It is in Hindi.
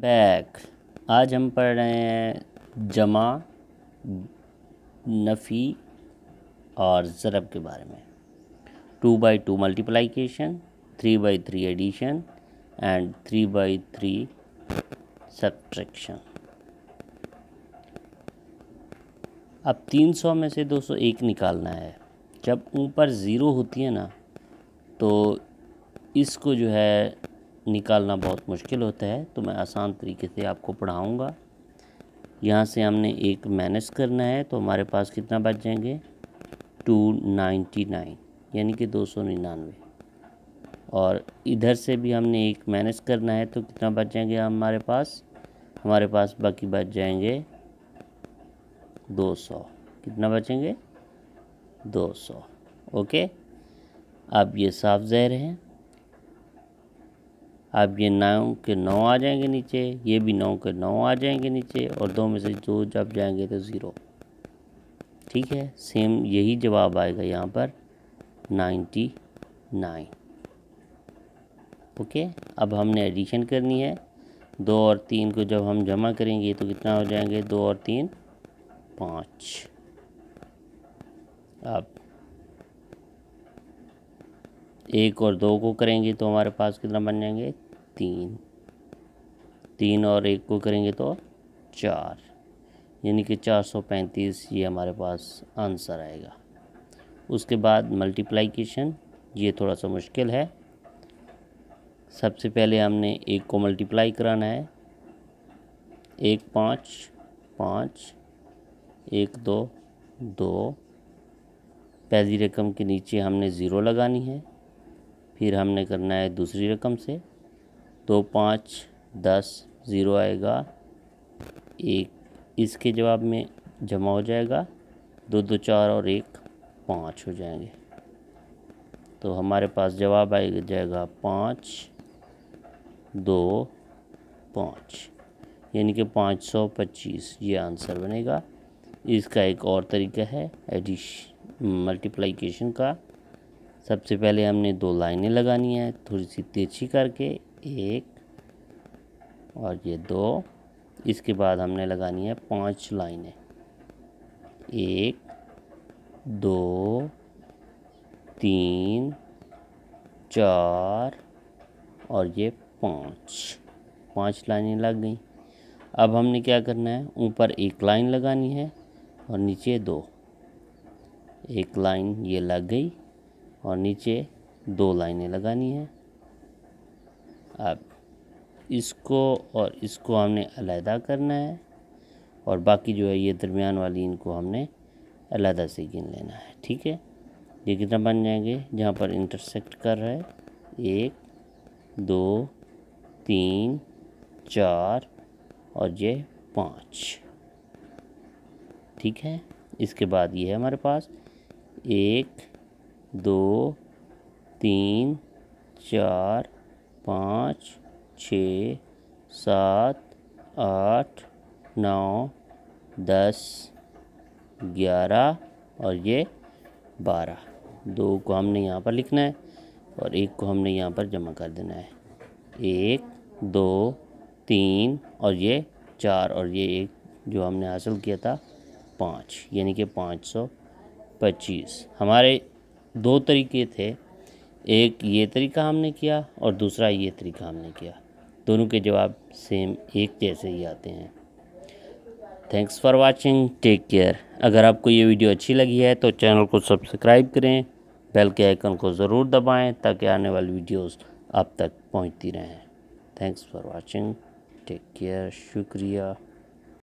बैक आज हम पढ़ रहे हैं जमा नफ़ी और ज़रब के बारे में two by two multiplication three by three addition and three by three subtraction अब तीन सौ में से दो सौ एक निकालना है जब ऊपर ज़ीरो होती है ना तो इसको जो है निकालना बहुत मुश्किल होता है तो मैं आसान तरीके से आपको पढ़ाऊँगा यहाँ से हमने एक माइनस करना है तो हमारे पास कितना बच जाएंगे टू नाइन्टी नाइन यानी कि दो सौ निन्यानवे और इधर से भी हमने एक माइनस करना है तो कितना बच जाएंगे हमारे पास हमारे पास बाकी बच जाएंगे दो सौ कितना बचेंगे दो सौ ओके अब ये साफ जहर है आप ये नौ के नौ आ जाएंगे नीचे ये भी नौ के नौ आ जाएंगे नीचे और दो में से दो जब जाएंगे तो ज़ीरो ठीक है सेम यही जवाब आएगा यहाँ पर नाइन्टी नाइन ओके अब हमने एडिशन करनी है दो और तीन को जब हम जमा करेंगे तो कितना हो जाएंगे दो और तीन पाँच अब एक और दो को करेंगे तो हमारे पास कितना बन जाएंगे तीन तीन और एक को करेंगे तो चार यानी कि चार सौ पैंतीस ये हमारे पास आंसर आएगा उसके बाद मल्टीप्लाइकेशन ये थोड़ा सा मुश्किल है सबसे पहले हमने एक को मल्टीप्लाई कराना है एक पाँच पाँच एक दो दो पहली रकम के नीचे हमने ज़ीरो लगानी है फिर हमने करना है दूसरी रकम से दो पाँच दस ज़ीरो आएगा एक इसके जवाब में जमा हो जाएगा दो दो चार और एक पाँच हो जाएंगे तो हमारे पास जवाब आ जाएगा पाँच दो पाँच यानी कि पाँच सौ पच्चीस ये आंसर बनेगा इसका एक और तरीका है एडिश मल्टीप्लिकेशन का सबसे पहले हमने दो लाइनें लगानी है थोड़ी सी तेजी करके एक और ये दो इसके बाद हमने लगानी है पांच लाइनें एक दो तीन चार और ये पाँच पांच लाइनें लग गई अब हमने क्या करना है ऊपर एक लाइन लगानी है और नीचे दो एक लाइन ये लग गई और नीचे दो लाइनें लगानी है अब इसको और इसको हमने अलहदा करना है और बाकी जो है ये दरमियान वाली इनको हमने अलहदा से गिन लेना है ठीक है ये कितना बन जाएंगे जहाँ पर इंटरसेक्ट कर रहा है एक दो तीन चार और ये पाँच ठीक है इसके बाद ये है हमारे पास एक दो तीन चार पाँच छ सात आठ नौ दस ग्यारह और ये बारह दो को हमने यहाँ पर लिखना है और एक को हमने यहाँ पर जमा कर देना है एक दो तीन और ये चार और ये एक जो हमने हासिल किया था पाँच यानी कि पाँच सौ पच्चीस हमारे दो तरीके थे एक ये तरीका हमने किया और दूसरा ये तरीका हमने किया दोनों के जवाब सेम एक जैसे ही आते हैं thanks for watching take care अगर आपको ये वीडियो अच्छी लगी है तो चैनल को सब्सक्राइब करें बेल के आइकन को ज़रूर दबाएं ताकि आने वाली वीडियोस आप तक पहुंचती रहें thanks for watching take care शुक्रिया